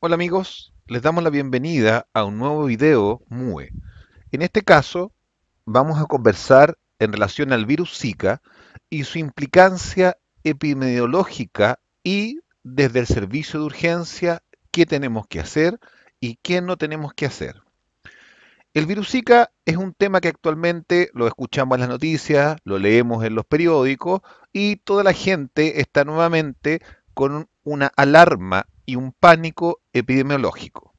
Hola amigos, les damos la bienvenida a un nuevo video MUE. En este caso vamos a conversar en relación al virus Zika y su implicancia epidemiológica y desde el servicio de urgencia qué tenemos que hacer y qué no tenemos que hacer. El virus Zika es un tema que actualmente lo escuchamos en las noticias, lo leemos en los periódicos y toda la gente está nuevamente con una alarma y un pánico epidemiológico.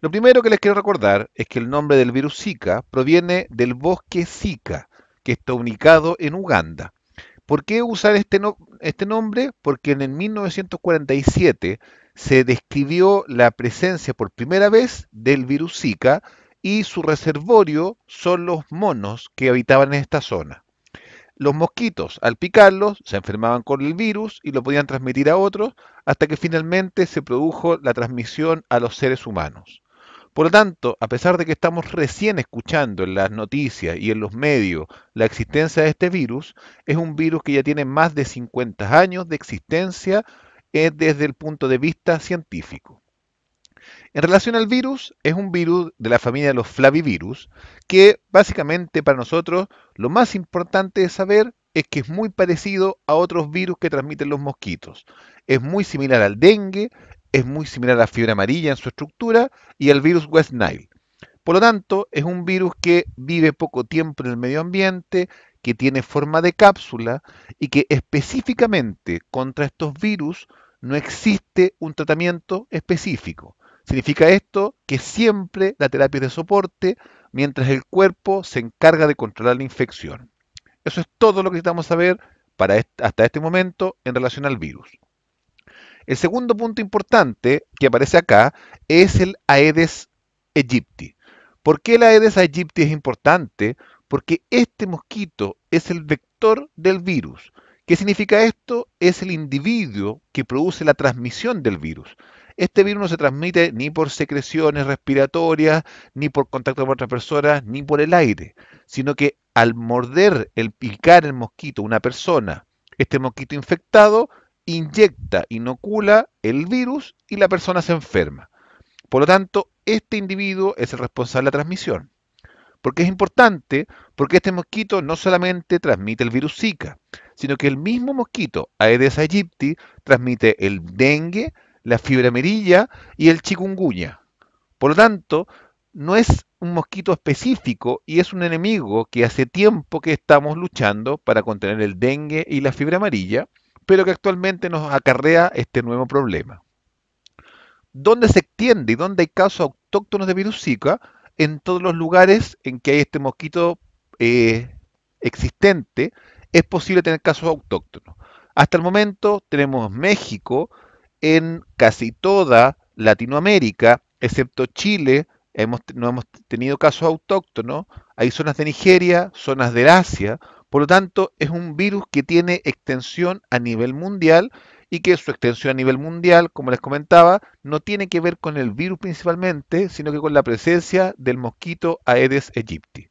Lo primero que les quiero recordar es que el nombre del virus Zika proviene del bosque Zika, que está ubicado en Uganda. ¿Por qué usar este, este nombre? Porque en el 1947 se describió la presencia por primera vez del virus Zika y su reservorio son los monos que habitaban en esta zona los mosquitos, al picarlos, se enfermaban con el virus y lo podían transmitir a otros hasta que finalmente se produjo la transmisión a los seres humanos. Por lo tanto, a pesar de que estamos recién escuchando en las noticias y en los medios la existencia de este virus, es un virus que ya tiene más de 50 años de existencia eh, desde el punto de vista científico. En relación al virus, es un virus de la familia de los flavivirus, que básicamente para nosotros lo más importante de saber es que es muy parecido a otros virus que transmiten los mosquitos. Es muy similar al dengue, es muy similar a la fiebre amarilla en su estructura y al virus West Nile. Por lo tanto, es un virus que vive poco tiempo en el medio ambiente, que tiene forma de cápsula y que específicamente contra estos virus no existe un tratamiento específico. Significa esto que siempre la terapia es de soporte mientras el cuerpo se encarga de controlar la infección. Eso es todo lo que necesitamos saber para hasta este momento en relación al virus. El segundo punto importante que aparece acá es el Aedes aegypti. ¿Por qué el Aedes aegypti es importante? Porque este mosquito es el vector del virus. ¿Qué significa esto? Es el individuo que produce la transmisión del virus. Este virus no se transmite ni por secreciones respiratorias, ni por contacto con otras personas, ni por el aire, sino que al morder, el picar el mosquito, una persona, este mosquito infectado inyecta, inocula el virus y la persona se enferma. Por lo tanto, este individuo es el responsable de la transmisión. Porque es importante, porque este mosquito no solamente transmite el virus Zika, sino que el mismo mosquito, Aedes aegypti, transmite el dengue, la fibra amarilla y el chikungunya. Por lo tanto, no es un mosquito específico y es un enemigo que hace tiempo que estamos luchando para contener el dengue y la fibra amarilla, pero que actualmente nos acarrea este nuevo problema. ¿Dónde se extiende y dónde hay casos autóctonos de virus Zika? En todos los lugares en que hay este mosquito eh, existente, es posible tener casos autóctonos. Hasta el momento tenemos México, en casi toda Latinoamérica, excepto Chile, hemos, no hemos tenido casos autóctonos, hay zonas de Nigeria, zonas de Asia, por lo tanto es un virus que tiene extensión a nivel mundial y que su extensión a nivel mundial, como les comentaba, no tiene que ver con el virus principalmente, sino que con la presencia del mosquito Aedes aegypti.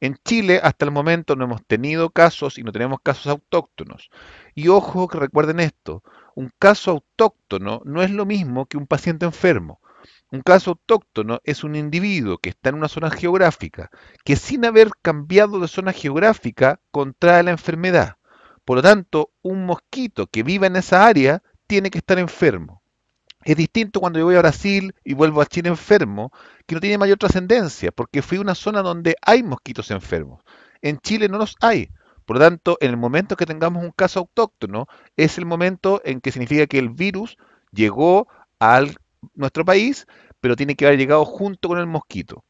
En Chile hasta el momento no hemos tenido casos y no tenemos casos autóctonos. Y ojo que recuerden esto, un caso autóctono no es lo mismo que un paciente enfermo. Un caso autóctono es un individuo que está en una zona geográfica, que sin haber cambiado de zona geográfica contrae la enfermedad. Por lo tanto, un mosquito que viva en esa área tiene que estar enfermo. Es distinto cuando yo voy a Brasil y vuelvo a Chile enfermo, que no tiene mayor trascendencia, porque fui a una zona donde hay mosquitos enfermos. En Chile no los hay. Por lo tanto, en el momento que tengamos un caso autóctono, es el momento en que significa que el virus llegó a nuestro país, pero tiene que haber llegado junto con el mosquito.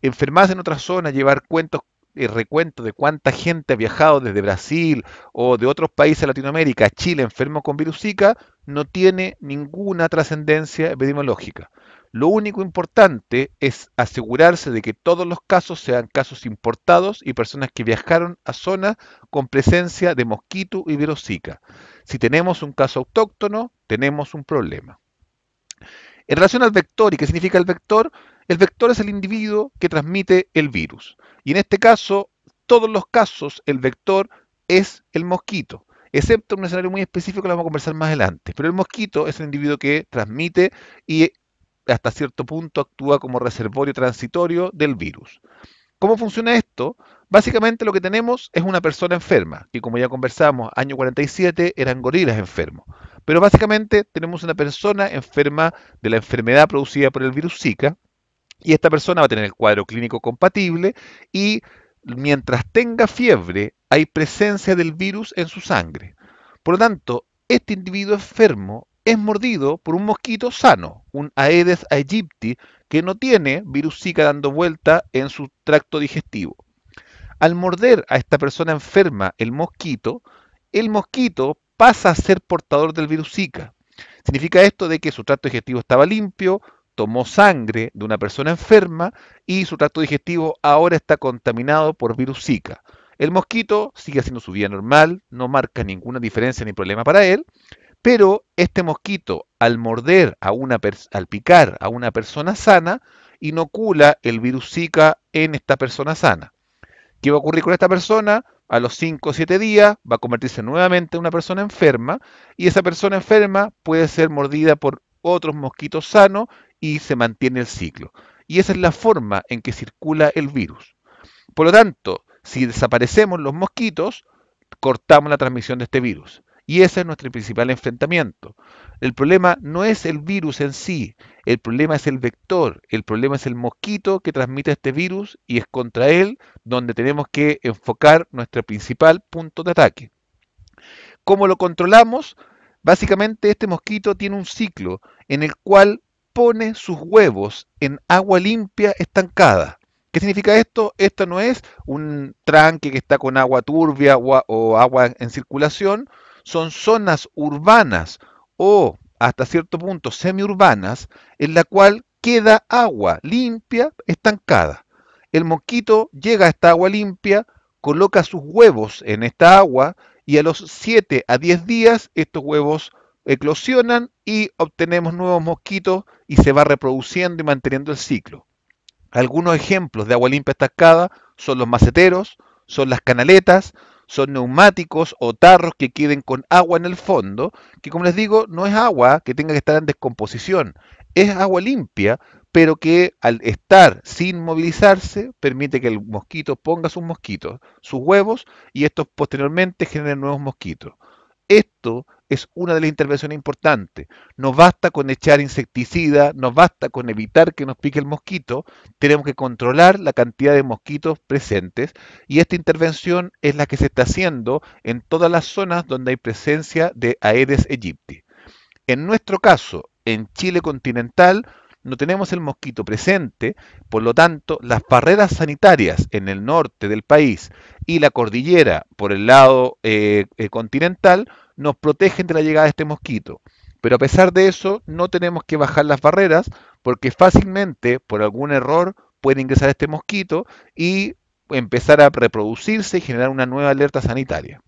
Enfermarse en otra zona, llevar cuentos el recuento de cuánta gente ha viajado desde Brasil o de otros países de Latinoamérica a Chile enfermo con virus Zika no tiene ninguna trascendencia epidemiológica. Lo único importante es asegurarse de que todos los casos sean casos importados y personas que viajaron a zonas con presencia de mosquito y virus Zika. Si tenemos un caso autóctono, tenemos un problema. En relación al vector y qué significa el vector, el vector es el individuo que transmite el virus. Y en este caso, todos los casos, el vector es el mosquito, excepto en un escenario muy específico que lo vamos a conversar más adelante. Pero el mosquito es el individuo que transmite y hasta cierto punto actúa como reservorio transitorio del virus. ¿Cómo funciona esto? Básicamente lo que tenemos es una persona enferma, que como ya conversamos, año 47 eran gorilas enfermos. Pero básicamente tenemos una persona enferma de la enfermedad producida por el virus Zika, y esta persona va a tener el cuadro clínico compatible y mientras tenga fiebre hay presencia del virus en su sangre. Por lo tanto, este individuo enfermo es mordido por un mosquito sano, un Aedes aegypti, que no tiene virus Zika dando vuelta en su tracto digestivo. Al morder a esta persona enferma el mosquito, el mosquito pasa a ser portador del virus Zika. Significa esto de que su tracto digestivo estaba limpio, tomó sangre de una persona enferma y su tracto digestivo ahora está contaminado por virus Zika. El mosquito sigue haciendo su vida normal, no marca ninguna diferencia ni problema para él, pero este mosquito al morder a una al picar a una persona sana inocula el virus Zika en esta persona sana. ¿Qué va a ocurrir con esta persona? A los 5 o 7 días va a convertirse nuevamente en una persona enferma y esa persona enferma puede ser mordida por otros mosquitos sanos y se mantiene el ciclo. Y esa es la forma en que circula el virus. Por lo tanto, si desaparecemos los mosquitos, cortamos la transmisión de este virus. Y ese es nuestro principal enfrentamiento. El problema no es el virus en sí, el problema es el vector, el problema es el mosquito que transmite este virus y es contra él donde tenemos que enfocar nuestro principal punto de ataque. ¿Cómo lo controlamos? Básicamente este mosquito tiene un ciclo en el cual pone sus huevos en agua limpia estancada. ¿Qué significa esto? Esto no es un tranque que está con agua turbia o, agua en circulación, son zonas urbanas o hasta cierto punto semiurbanas en la cual queda agua limpia estancada. El mosquito llega a esta agua limpia, coloca sus huevos en esta agua y a los 7 a 10 días estos huevos eclosionan y obtenemos nuevos mosquitos y se va reproduciendo y manteniendo el ciclo. Algunos ejemplos de agua limpia estancada son los maceteros, son las canaletas, son neumáticos o tarros que queden con agua en el fondo, que como les digo, no es agua que tenga que estar en descomposición, es agua limpia, pero que al estar sin movilizarse permite que el mosquito ponga sus mosquitos, sus huevos, y estos posteriormente generen nuevos mosquitos. Esto es una de las intervenciones importantes. No basta con echar insecticida, no basta con evitar que nos pique el mosquito, tenemos que controlar la cantidad de mosquitos presentes y esta intervención es la que se está haciendo en todas las zonas donde hay presencia de Aedes aegypti. En nuestro caso, en Chile continental, no tenemos el mosquito presente, por lo tanto, las barreras sanitarias en el norte del país y la cordillera por el lado eh, eh, continental nos protegen de la llegada de este mosquito. Pero a pesar de eso, no tenemos que bajar las barreras porque fácilmente, por algún error, puede ingresar este mosquito y empezar a reproducirse y generar una nueva alerta sanitaria.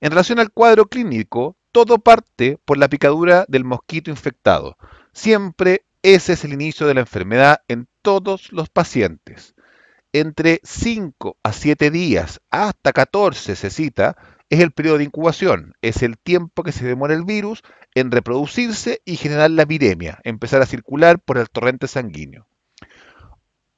En relación al cuadro clínico, todo parte por la picadura del mosquito infectado. Siempre ese es el inicio de la enfermedad en todos los pacientes. Entre 5 a 7 días, hasta 14 se cita, es el periodo de incubación, es el tiempo que se demora el virus en reproducirse y generar la viremia, empezar a circular por el torrente sanguíneo.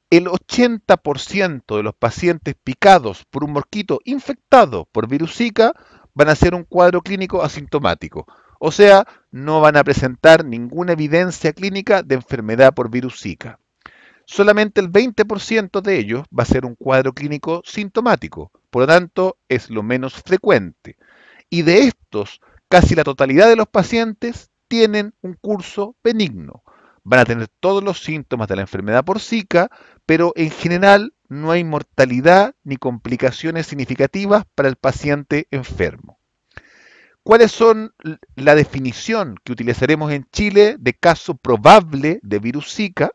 El 80% de los pacientes picados por un mosquito infectado por virus Zika van a ser un cuadro clínico asintomático, o sea, no van a presentar ninguna evidencia clínica de enfermedad por virus Zika. Solamente el 20% de ellos va a ser un cuadro clínico sintomático, por lo tanto, es lo menos frecuente. Y de estos, casi la totalidad de los pacientes tienen un curso benigno. Van a tener todos los síntomas de la enfermedad por Zika, pero en general no hay mortalidad ni complicaciones significativas para el paciente enfermo. ¿Cuáles son la definición que utilizaremos en Chile de caso probable de virus Zika?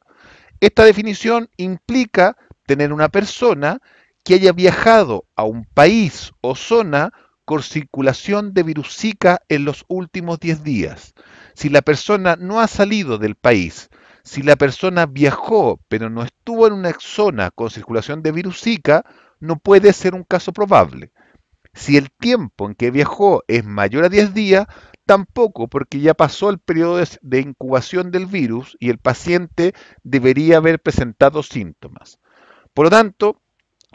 Esta definición implica tener una persona que haya viajado a un país o zona con circulación de virus Zika en los últimos 10 días. Si la persona no ha salido del país, si la persona viajó pero no estuvo en una zona con circulación de virus Zika, no puede ser un caso probable. Si el tiempo en que viajó es mayor a 10 días, tampoco, porque ya pasó el periodo de incubación del virus y el paciente debería haber presentado síntomas. Por lo tanto,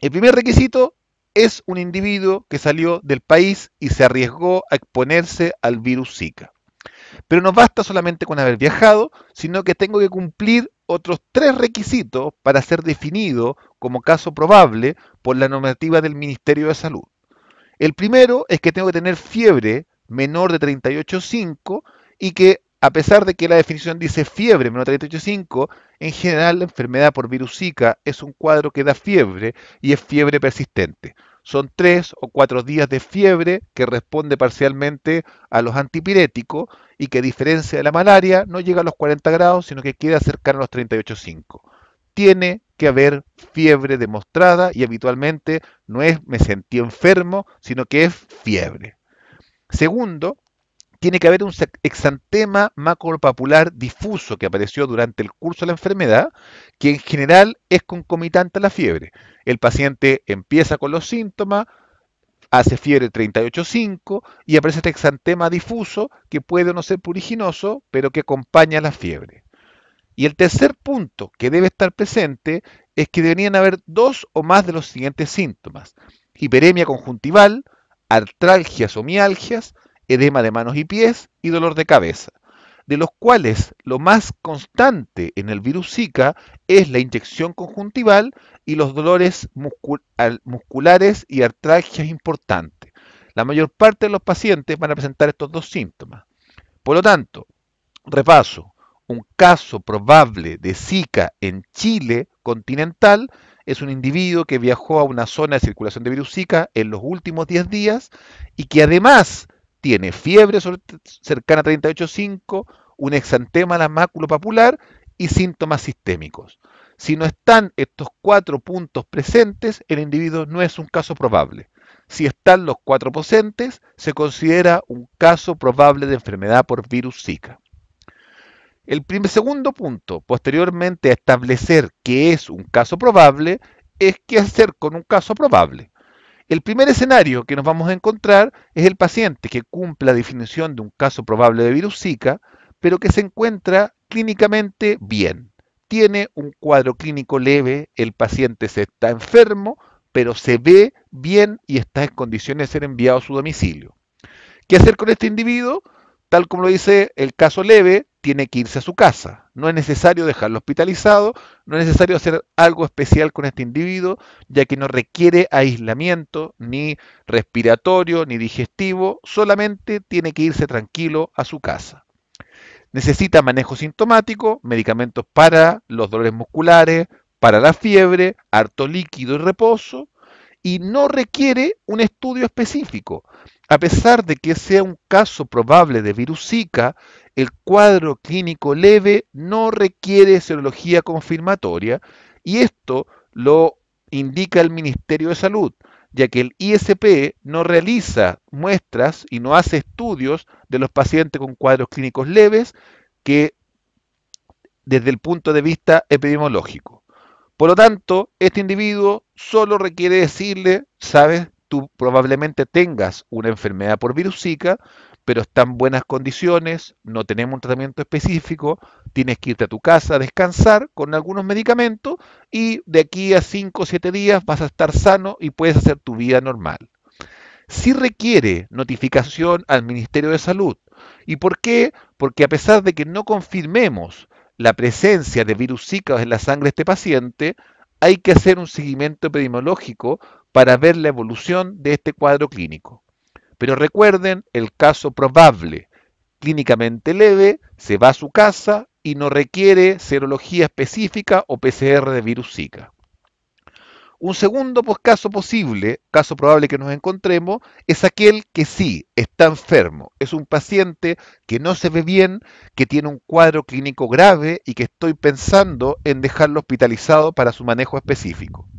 el primer requisito es un individuo que salió del país y se arriesgó a exponerse al virus Zika. Pero no basta solamente con haber viajado, sino que tengo que cumplir otros tres requisitos para ser definido como caso probable por la normativa del Ministerio de Salud. El primero es que tengo que tener fiebre menor de 38.5 y que a pesar de que la definición dice fiebre menos 38.5, en general la enfermedad por virus Zika es un cuadro que da fiebre y es fiebre persistente. Son tres o cuatro días de fiebre que responde parcialmente a los antipiréticos y que a diferencia de la malaria no llega a los 40 grados, sino que queda cercano a los 38.5. Tiene que haber fiebre demostrada y habitualmente no es me sentí enfermo, sino que es fiebre. Segundo, tiene que haber un exantema macropapular difuso que apareció durante el curso de la enfermedad, que en general es concomitante a la fiebre. El paciente empieza con los síntomas, hace fiebre 38.5 y aparece este exantema difuso que puede no ser puriginoso, pero que acompaña a la fiebre. Y el tercer punto que debe estar presente es que deberían haber dos o más de los siguientes síntomas. Hiperemia conjuntival, artralgias o mialgias, edema de manos y pies y dolor de cabeza, de los cuales lo más constante en el virus Zika es la inyección conjuntival y los dolores musculares y artralgias importantes. La mayor parte de los pacientes van a presentar estos dos síntomas. Por lo tanto, repaso, un caso probable de Zika en Chile continental es un individuo que viajó a una zona de circulación de virus Zika en los últimos 10 días y que además tiene fiebre cercana a 38.5, un exantema a la mácula papular y síntomas sistémicos. Si no están estos cuatro puntos presentes, el individuo no es un caso probable. Si están los cuatro presentes, se considera un caso probable de enfermedad por virus Zika. El segundo punto, posteriormente a establecer que es un caso probable, es qué hacer con un caso probable. El primer escenario que nos vamos a encontrar es el paciente que cumple la definición de un caso probable de virus Zika, pero que se encuentra clínicamente bien. Tiene un cuadro clínico leve, el paciente se está enfermo, pero se ve bien y está en condiciones de ser enviado a su domicilio. ¿Qué hacer con este individuo? Tal como lo dice el caso leve, tiene que irse a su casa. No es necesario dejarlo hospitalizado, no es necesario hacer algo especial con este individuo, ya que no requiere aislamiento ni respiratorio ni digestivo, solamente tiene que irse tranquilo a su casa. Necesita manejo sintomático, medicamentos para los dolores musculares, para la fiebre, harto líquido y reposo, y no requiere un estudio específico. A pesar de que sea un caso probable de virus Zika, el cuadro clínico leve no requiere serología confirmatoria y esto lo indica el Ministerio de Salud, ya que el ISP no realiza muestras y no hace estudios de los pacientes con cuadros clínicos leves que desde el punto de vista epidemiológico. Por lo tanto, este individuo solo requiere decirle, sabes, tú probablemente tengas una enfermedad por virus Zika, pero está en buenas condiciones, no tenemos un tratamiento específico, tienes que irte a tu casa a descansar con algunos medicamentos y de aquí a 5 o 7 días vas a estar sano y puedes hacer tu vida normal. Si sí requiere notificación al Ministerio de Salud. ¿Y por qué? Porque a pesar de que no confirmemos la presencia de virus Zika en la sangre de este paciente, hay que hacer un seguimiento epidemiológico para ver la evolución de este cuadro clínico. Pero recuerden el caso probable, clínicamente leve, se va a su casa y no requiere serología específica o PCR de virus Zika. Un segundo pues, caso posible, caso probable que nos encontremos, es aquel que sí está enfermo. Es un paciente que no se ve bien, que tiene un cuadro clínico grave y que estoy pensando en dejarlo hospitalizado para su manejo específico.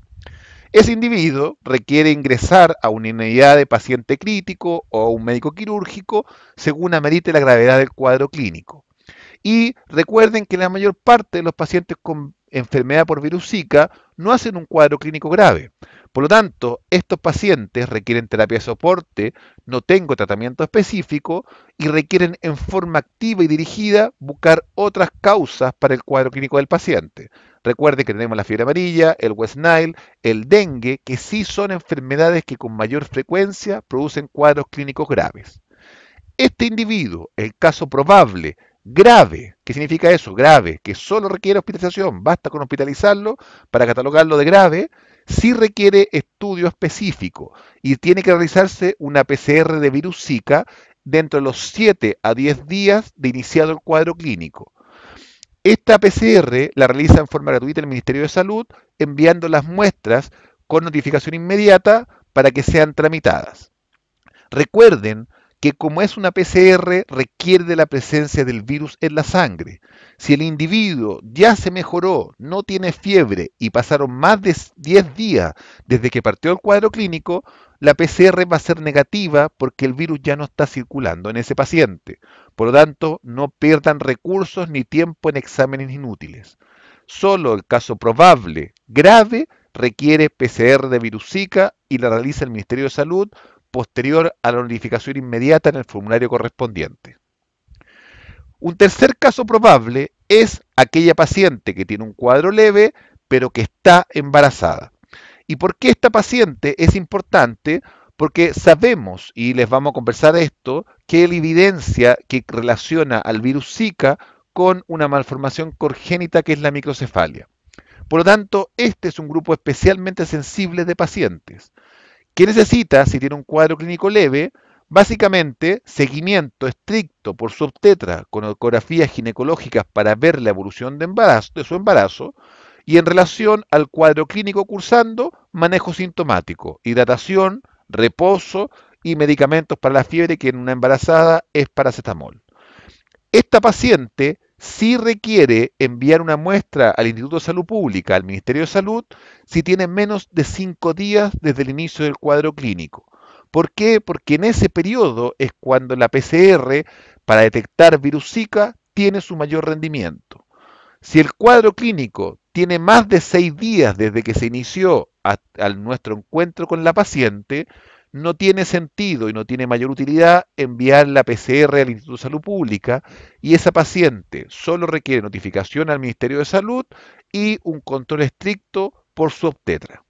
Ese individuo requiere ingresar a una unidad de paciente crítico o a un médico quirúrgico según amerite la gravedad del cuadro clínico. Y recuerden que la mayor parte de los pacientes con enfermedad por virus Zika no hacen un cuadro clínico grave. Por lo tanto, estos pacientes requieren terapia de soporte, no tengo tratamiento específico y requieren en forma activa y dirigida buscar otras causas para el cuadro clínico del paciente. Recuerde que tenemos la fiebre amarilla, el West Nile, el dengue, que sí son enfermedades que con mayor frecuencia producen cuadros clínicos graves. Este individuo, el caso probable grave. ¿Qué significa eso? Grave, que solo requiere hospitalización, basta con hospitalizarlo para catalogarlo de grave, sí requiere estudio específico y tiene que realizarse una PCR de virus Zika dentro de los 7 a 10 días de iniciado el cuadro clínico. Esta PCR la realiza en forma gratuita el Ministerio de Salud, enviando las muestras con notificación inmediata para que sean tramitadas. Recuerden que como es una PCR requiere de la presencia del virus en la sangre. Si el individuo ya se mejoró, no tiene fiebre y pasaron más de 10 días desde que partió el cuadro clínico, la PCR va a ser negativa porque el virus ya no está circulando en ese paciente. Por lo tanto, no pierdan recursos ni tiempo en exámenes inútiles. Solo el caso probable grave requiere PCR de virus Zika y la realiza el Ministerio de Salud posterior a la notificación inmediata en el formulario correspondiente. Un tercer caso probable es aquella paciente que tiene un cuadro leve pero que está embarazada. ¿Y por qué esta paciente es importante? Porque sabemos, y les vamos a conversar esto, que hay evidencia que relaciona al virus Zika con una malformación congénita que es la microcefalia. Por lo tanto, este es un grupo especialmente sensible de pacientes que necesita si tiene un cuadro clínico leve? Básicamente, seguimiento estricto por su obstetra con ecografías ginecológicas para ver la evolución de, embarazo, de su embarazo y en relación al cuadro clínico cursando, manejo sintomático, hidratación, reposo y medicamentos para la fiebre que en una embarazada es paracetamol. Esta paciente si requiere enviar una muestra al Instituto de Salud Pública, al Ministerio de Salud, si tiene menos de cinco días desde el inicio del cuadro clínico. ¿Por qué? Porque en ese periodo es cuando la PCR para detectar virus Zika tiene su mayor rendimiento. Si el cuadro clínico tiene más de seis días desde que se inició al nuestro encuentro con la paciente, no tiene sentido y no tiene mayor utilidad enviar la PCR al Instituto de Salud Pública y esa paciente solo requiere notificación al Ministerio de Salud y un control estricto por su obstetra.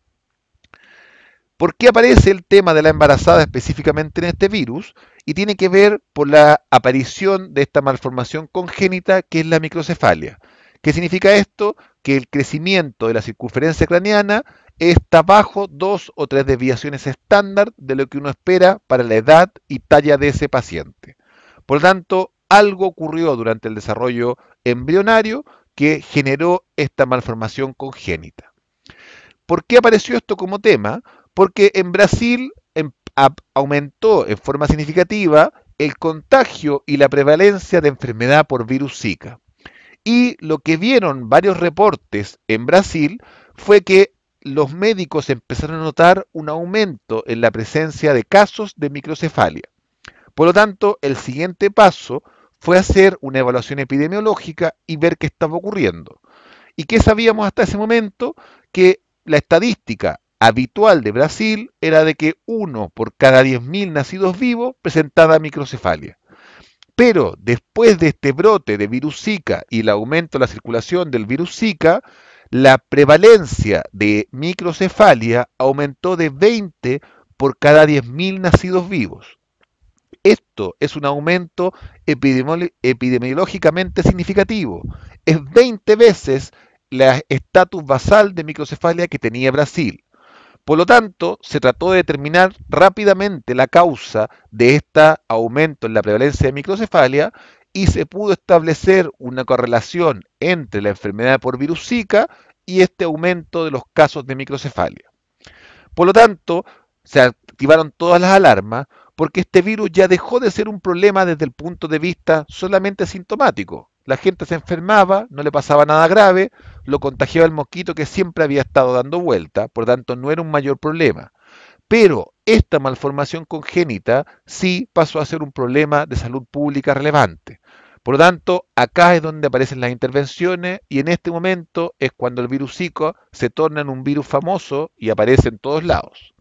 ¿Por qué aparece el tema de la embarazada específicamente en este virus? Y tiene que ver por la aparición de esta malformación congénita que es la microcefalia. ¿Qué significa esto? Que el crecimiento de la circunferencia craneana está bajo dos o tres desviaciones estándar de lo que uno espera para la edad y talla de ese paciente. Por lo tanto, algo ocurrió durante el desarrollo embrionario que generó esta malformación congénita. ¿Por qué apareció esto como tema? Porque en Brasil em, aumentó en forma significativa el contagio y la prevalencia de enfermedad por virus Zika. Y lo que vieron varios reportes en Brasil fue que los médicos empezaron a notar un aumento en la presencia de casos de microcefalia. Por lo tanto, el siguiente paso fue hacer una evaluación epidemiológica y ver qué estaba ocurriendo. ¿Y qué sabíamos hasta ese momento? Que la estadística habitual de Brasil era de que uno por cada 10.000 nacidos vivos presentaba microcefalia. Pero después de este brote de virus Zika y el aumento de la circulación del virus Zika, la prevalencia de microcefalia aumentó de 20 por cada 10.000 nacidos vivos. Esto es un aumento epidemiológicamente significativo. Es 20 veces la estatus basal de microcefalia que tenía Brasil. Por lo tanto, se trató de determinar rápidamente la causa de este aumento en la prevalencia de microcefalia y se pudo establecer una correlación entre la enfermedad por virus Zika y este aumento de los casos de microcefalia. Por lo tanto, se activaron todas las alarmas porque este virus ya dejó de ser un problema desde el punto de vista solamente sintomático. La gente se enfermaba, no le pasaba nada grave, lo contagiaba el mosquito que siempre había estado dando vuelta, por tanto no era un mayor problema pero esta malformación congénita sí pasó a ser un problema de salud pública relevante. Por lo tanto, acá es donde aparecen las intervenciones y en este momento es cuando el virus Zika se torna en un virus famoso y aparece en todos lados.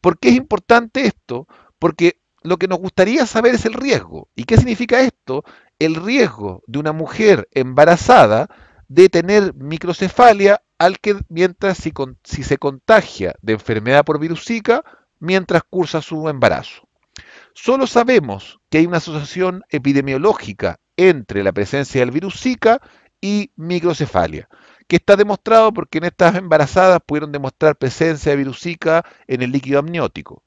¿Por qué es importante esto? Porque lo que nos gustaría saber es el riesgo. ¿Y qué significa esto? El riesgo de una mujer embarazada de tener microcefalia al que mientras si, si se contagia de enfermedad por virus Zika mientras cursa su embarazo. Solo sabemos que hay una asociación epidemiológica entre la presencia del virus Zika y microcefalia, que está demostrado porque en estas embarazadas pudieron demostrar presencia de virus Zika en el líquido amniótico.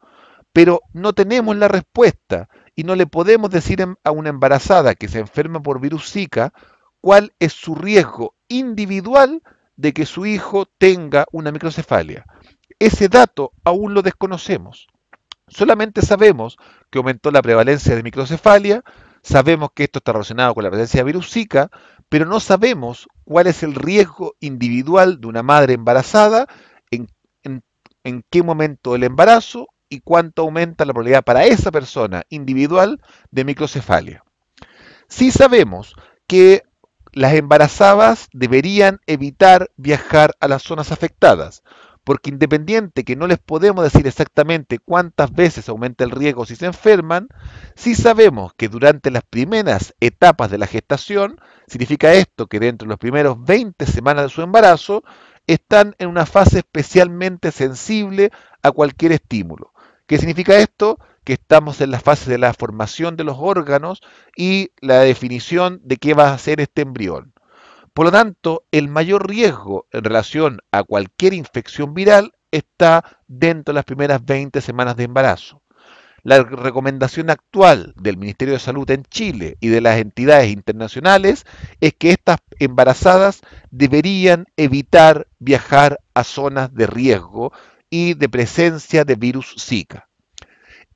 Pero no tenemos la respuesta y no le podemos decir a una embarazada que se enferma por virus Zika cuál es su riesgo individual de que su hijo tenga una microcefalia. Ese dato aún lo desconocemos. Solamente sabemos que aumentó la prevalencia de microcefalia, sabemos que esto está relacionado con la presencia de virus Zika, pero no sabemos cuál es el riesgo individual de una madre embarazada, en, qué momento del embarazo y cuánto aumenta la probabilidad para esa persona individual de microcefalia. Sí sabemos que las embarazadas deberían evitar viajar a las zonas afectadas, porque independiente que no les podemos decir exactamente cuántas veces aumenta el riesgo si se enferman, sí sabemos que durante las primeras etapas de la gestación, significa esto que dentro de los primeros 20 semanas de su embarazo, están en una fase especialmente sensible a cualquier estímulo. ¿Qué significa esto? que estamos en la fase de la formación de los órganos y la definición de qué va a ser este embrión. Por lo tanto, el mayor riesgo en relación a cualquier infección viral está dentro de las primeras 20 semanas de embarazo. La recomendación actual del Ministerio de Salud en Chile y de las entidades internacionales es que estas embarazadas deberían evitar viajar a zonas de riesgo y de presencia de virus Zika.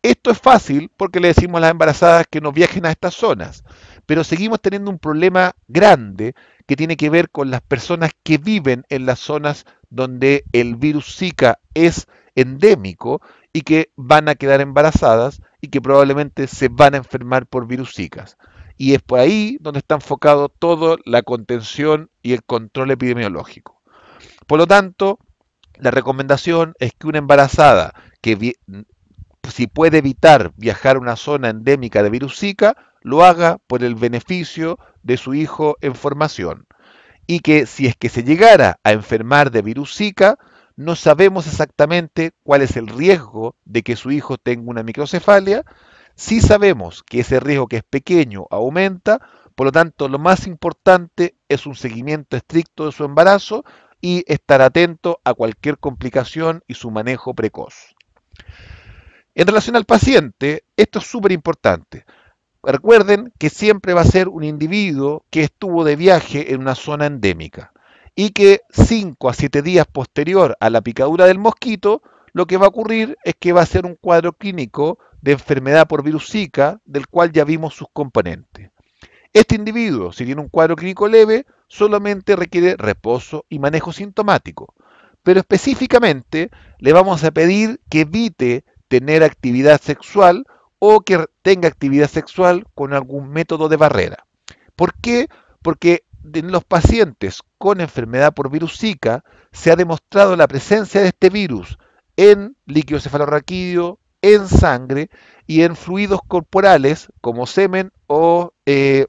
Esto es fácil porque le decimos a las embarazadas que no viajen a estas zonas, pero seguimos teniendo un problema grande que tiene que ver con las personas que viven en las zonas donde el virus Zika es endémico y que van a quedar embarazadas y que probablemente se van a enfermar por virus Zika. Y es por ahí donde está enfocado toda la contención y el control epidemiológico. Por lo tanto, la recomendación es que una embarazada que si puede evitar viajar a una zona endémica de virus Zika, lo haga por el beneficio de su hijo en formación. Y que si es que se llegara a enfermar de virus Zika, no sabemos exactamente cuál es el riesgo de que su hijo tenga una microcefalia. Sí sabemos que ese riesgo que es pequeño aumenta, por lo tanto lo más importante es un seguimiento estricto de su embarazo y estar atento a cualquier complicación y su manejo precoz. En relación al paciente, esto es súper importante. Recuerden que siempre va a ser un individuo que estuvo de viaje en una zona endémica y que 5 a 7 días posterior a la picadura del mosquito, lo que va a ocurrir es que va a ser un cuadro clínico de enfermedad por virus Zika, del cual ya vimos sus componentes. Este individuo, si tiene un cuadro clínico leve, solamente requiere reposo y manejo sintomático, pero específicamente le vamos a pedir que evite tener actividad sexual o que tenga actividad sexual con algún método de barrera. ¿Por qué? Porque en los pacientes con enfermedad por virus Zika se ha demostrado la presencia de este virus en líquido cefalorraquídeo, en sangre y en fluidos corporales como semen o eh,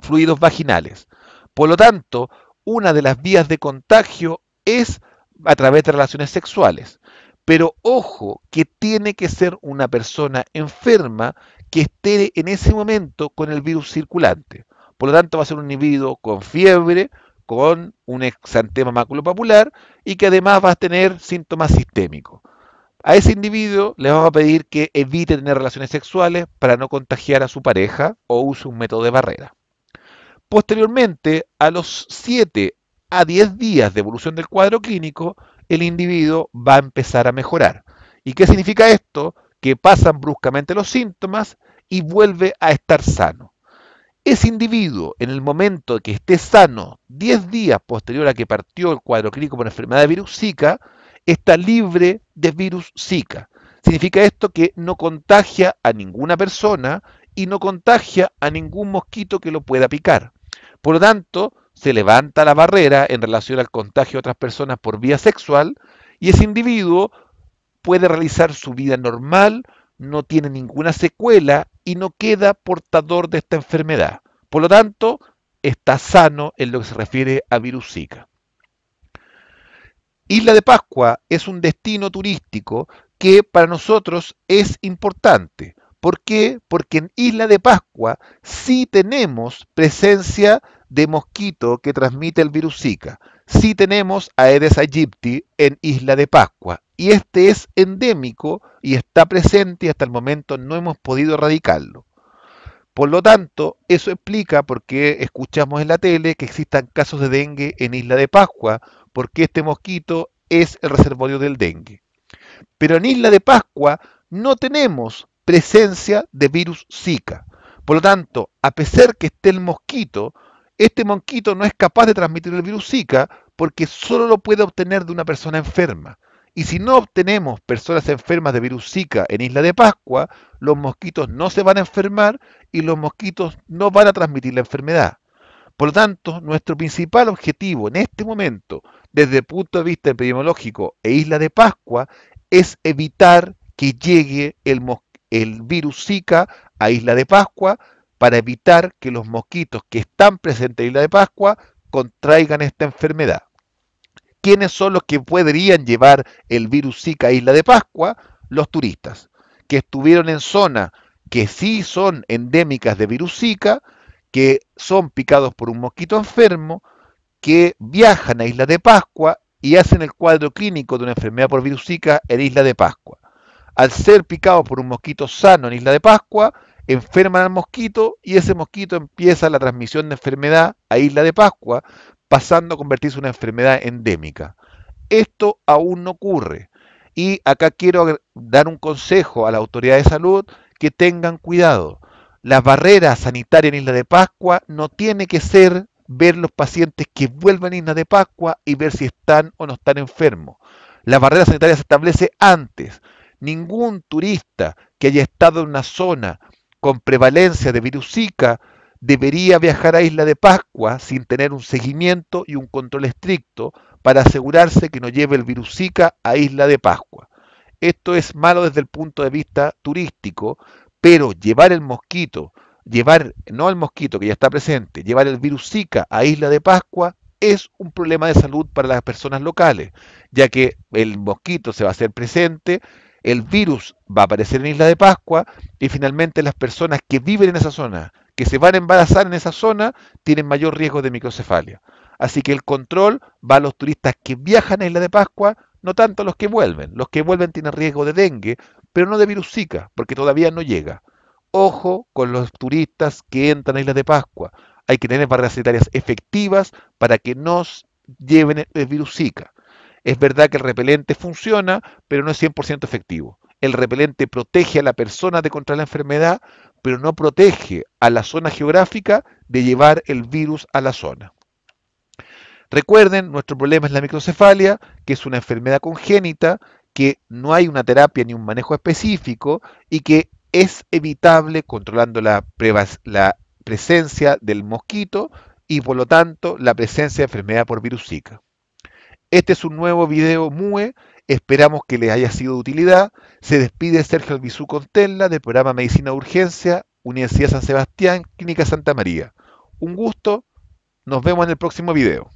fluidos vaginales. Por lo tanto, una de las vías de contagio es a través de relaciones sexuales. Pero ojo, que tiene que ser una persona enferma que esté en ese momento con el virus circulante. Por lo tanto, va a ser un individuo con fiebre, con un exantema maculopapular y que además va a tener síntomas sistémicos. A ese individuo le vamos a pedir que evite tener relaciones sexuales para no contagiar a su pareja o use un método de barrera. Posteriormente, a los 7 a 10 días de evolución del cuadro clínico, el individuo va a empezar a mejorar. ¿Y qué significa esto? Que pasan bruscamente los síntomas y vuelve a estar sano. Ese individuo, en el momento que esté sano, 10 días posterior a que partió el cuadro clínico por enfermedad de virus Zika, está libre de virus Zika. Significa esto que no contagia a ninguna persona y no contagia a ningún mosquito que lo pueda picar. Por lo tanto, se levanta la barrera en relación al contagio a otras personas por vía sexual y ese individuo puede realizar su vida normal, no tiene ninguna secuela y no queda portador de esta enfermedad. Por lo tanto, está sano en lo que se refiere a virus Zika. Isla de Pascua es un destino turístico que para nosotros es importante. ¿Por qué? Porque en Isla de Pascua sí tenemos presencia de mosquito que transmite el virus Zika. Sí tenemos Aedes aegypti en Isla de Pascua y este es endémico y está presente y hasta el momento no hemos podido erradicarlo. Por lo tanto, eso explica por qué escuchamos en la tele que existan casos de dengue en Isla de Pascua, porque este mosquito es el reservorio del dengue. Pero en Isla de Pascua no tenemos presencia de virus Zika. Por lo tanto, a pesar que esté el mosquito, este monquito no es capaz de transmitir el virus Zika porque solo lo puede obtener de una persona enferma. Y si no obtenemos personas enfermas de virus Zika en Isla de Pascua, los mosquitos no se van a enfermar y los mosquitos no van a transmitir la enfermedad. Por lo tanto, nuestro principal objetivo en este momento, desde el punto de vista epidemiológico e Isla de Pascua, es evitar que llegue el, el virus Zika a Isla de Pascua, para evitar que los mosquitos que están presentes en isla de Pascua contraigan esta enfermedad. ¿Quiénes son los que podrían llevar el virus Zika a Isla de Pascua? Los turistas, que estuvieron en zonas que sí son endémicas de virus Zika, que son picados por un mosquito enfermo, que viajan a Isla de Pascua y hacen el cuadro clínico de una enfermedad por virus Zika en Isla de Pascua. Al ser picados por un mosquito sano en Isla de Pascua, enferman al mosquito y ese mosquito empieza la transmisión de enfermedad a Isla de Pascua, pasando a convertirse en una enfermedad endémica. Esto aún no ocurre. Y acá quiero dar un consejo a la autoridad de salud que tengan cuidado. La barrera sanitaria en Isla de Pascua no tiene que ser ver los pacientes que vuelvan a Isla de Pascua y ver si están o no están enfermos. La barrera sanitaria se establece antes. Ningún turista que haya estado en una zona con prevalencia de virus Zika debería viajar a Isla de Pascua sin tener un seguimiento y un control estricto para asegurarse que no lleve el virus Zika a Isla de Pascua. Esto es malo desde el punto de vista turístico, pero llevar el mosquito, llevar, no al mosquito que ya está presente, llevar el virus Zika a Isla de Pascua es un problema de salud para las personas locales, ya que el mosquito se va a hacer presente, el virus va a aparecer en Isla de Pascua y finalmente las personas que viven en esa zona, que se van a embarazar en esa zona, tienen mayor riesgo de microcefalia. Así que el control va a los turistas que viajan a Isla de Pascua, no tanto a los que vuelven. Los que vuelven tienen riesgo de dengue, pero no de virus Zika, porque todavía no llega. Ojo con los turistas que entran a Isla de Pascua. Hay que tener barreras sanitarias efectivas para que no lleven el virus Zika. Es verdad que el repelente funciona, pero no es 100% efectivo. El repelente protege a la persona de contra la enfermedad, pero no protege a la zona geográfica de llevar el virus a la zona. Recuerden, nuestro problema es la microcefalia, que es una enfermedad congénita, que no hay una terapia ni un manejo específico y que es evitable controlando la, la presencia del mosquito y por lo tanto la presencia de enfermedad por virus Zika. Este es un nuevo video MUE. Esperamos que les haya sido de utilidad. Se despide Sergio Albizú Contella del programa Medicina de Urgencia, Universidad San Sebastián, Clínica Santa María. Un gusto. Nos vemos en el próximo video.